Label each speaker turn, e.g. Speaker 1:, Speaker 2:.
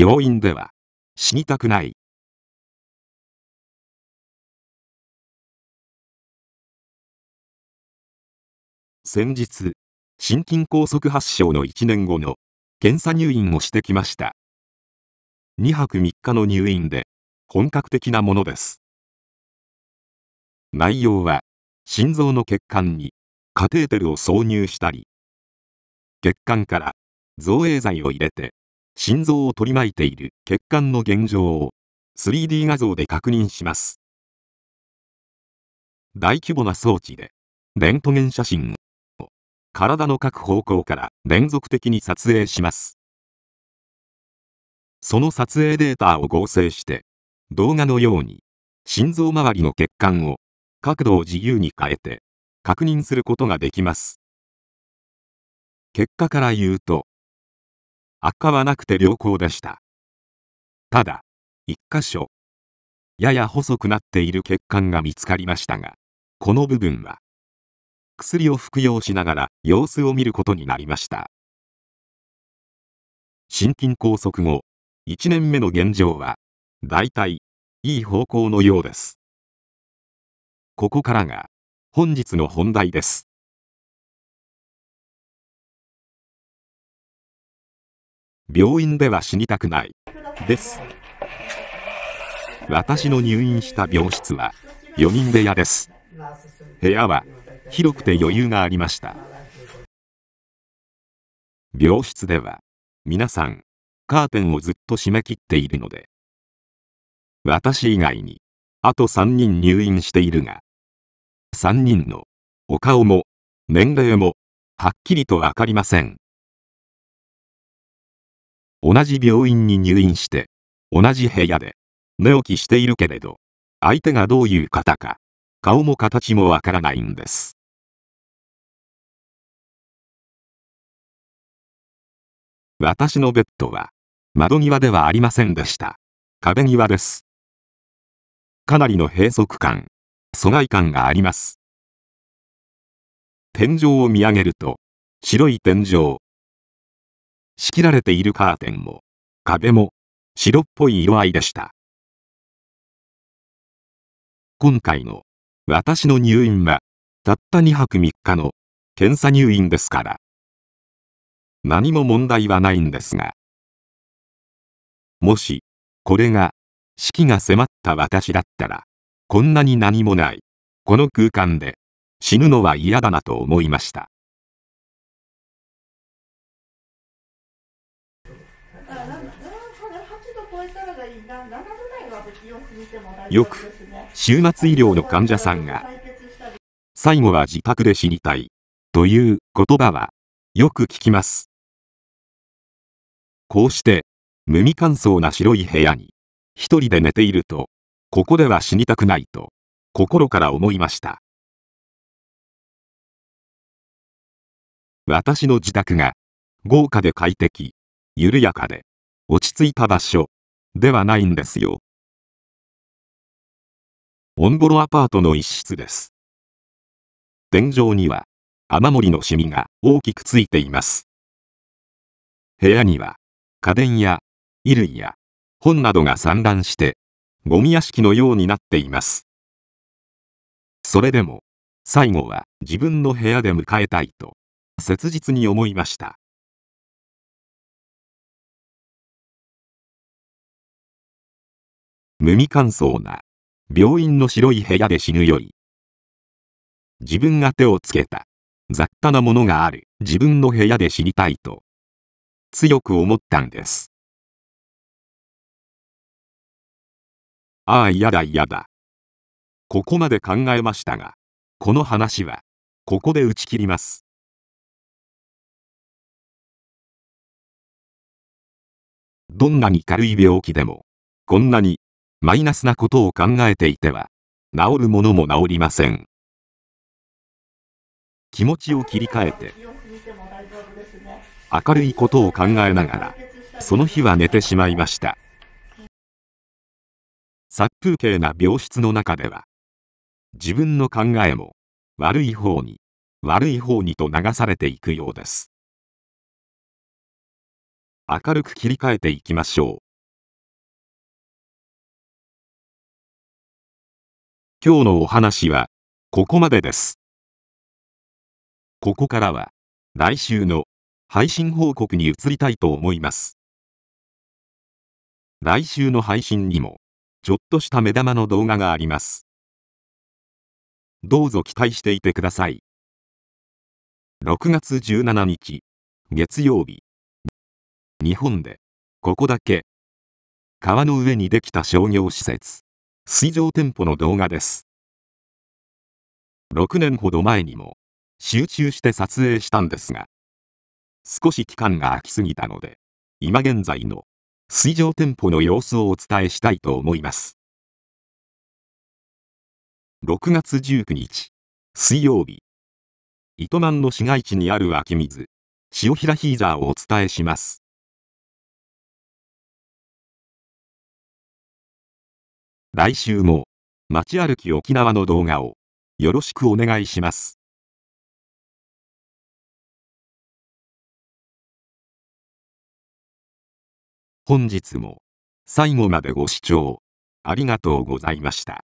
Speaker 1: 病院では死にたくない。先日、心筋梗塞発症の1年後の検査入院をしてきました。2泊3日の入院で本格的なものです。内容は、心臓の血管にカテーテルを挿入したり、血管から造影剤を入れて心臓を取り巻いている血管の現状を 3D 画像で確認します。大規模な装置でレントゲン写真を体の各方向から連続的に撮影します。その撮影データを合成して動画のように心臓周りの血管を角度を自由に変えて確認することができます。結果から言うと悪化はなくて良好でした。ただ、一箇所、やや細くなっている血管が見つかりましたが、この部分は、薬を服用しながら様子を見ることになりました。心筋梗塞後、1年目の現状は、大体、いい方向のようです。ここからが、本日の本題です。病院では死にたくない。です。私の入院した病室は、4人部屋です。部屋は、広くて余裕がありました。病室では、皆さん、カーテンをずっと閉め切っているので、私以外に、あと3人入院しているが、3人のお顔も年齢もはっきりとわかりません。同じ病院に入院して、同じ部屋で、寝起きしているけれど、相手がどういう方か、顔も形もわからないんです。私のベッドは、窓際ではありませんでした。壁際です。かなりの閉塞感、疎外感があります。天井を見上げると、白い天井、仕切られているカーテンも、壁も、白っぽい色合いでした。今回の、私の入院は、たった2泊3日の、検査入院ですから。何も問題はないんですが。もし、これが、死期が迫った私だったら、こんなに何もない、この空間で、死ぬのは嫌だなと思いました。よく、終末医療の患者さんが、最後は自宅で死にたい、という言葉は、よく聞きます。こうして、無味乾燥な白い部屋に、一人で寝ていると、ここでは死にたくないと、心から思いました。私の自宅が、豪華で快適、緩やかで、落ち着いた場所、ではないんですよ。オンボロアパートの一室です。天井には、雨漏りのシミが大きくついています。部屋には、家電や、衣類や、本などが散乱して、ゴミ屋敷のようになっています。それでも、最後は自分の部屋で迎えたいと、切実に思いました。無味乾燥な病院の白い部屋で死ぬより。自分が手をつけた。雑多なものがある自分の部屋で死にたいと、強く思ったんです。ああ、嫌だ嫌だ。ここまで考えましたが、この話は、ここで打ち切ります。どんなに軽い病気でも、こんなにマイナスなことを考えていては、治るものも治りません。気持ちを切り替えて、明るいことを考えながら、その日は寝てしまいました。殺風景な病室の中では、自分の考えも、悪い方に、悪い方にと流されていくようです。明るく切り替えていきましょう。今日のお話はここまでですここからは来週の配信報告に移りたいと思います来週の配信にもちょっとした目玉の動画がありますどうぞ期待していてください6月17日月曜日日本でここだけ川の上にできた商業施設水上店舗の動画です。6年ほど前にも集中して撮影したんですが、少し期間が空きすぎたので、今現在の水上店舗の様子をお伝えしたいと思います。6月19日、水曜日、糸満の市街地にある湧き水、潮平ヒーザーをお伝えします。来週も街歩き沖縄の動画をよろしくお願いします。本日も最後までご視聴ありがとうございました。